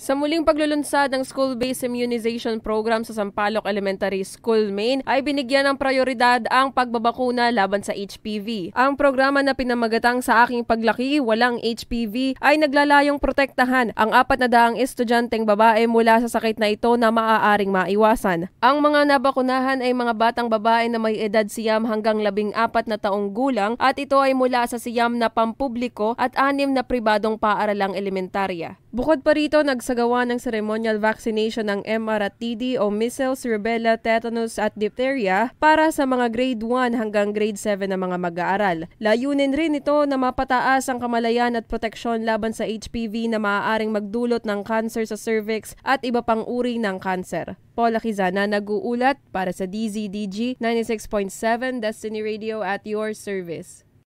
Sa muling paglulunsad ng school-based immunization program sa Sampaloc Elementary School, Maine, ay binigyan ng prioridad ang pagbabakuna laban sa HPV. Ang programa na pinamagatang sa aking paglaki, walang HPV, ay naglalayong protektahan ang apat na daang estudyanteng babae mula sa sakit na ito na maaaring maiwasan. Ang mga nabakunahan ay mga batang babae na may edad siyam hanggang labing apat na taong gulang at ito ay mula sa siyam na pampubliko at anim na pribadong paaralang elementarya. Bukod pa rito, nags sa gawa ng ceremonial vaccination ng MRTD o measles, rubella, tetanus at diphtheria para sa mga grade 1 hanggang grade 7 na mga mag-aaral. Layunin rin ito na mapataas ang kamalayan at proteksyon laban sa HPV na maaaring magdulot ng cancer sa cervix at iba pang uri ng cancer. Paula Kizana nag-uulat para sa DZDG 96.7 Destiny Radio at your service.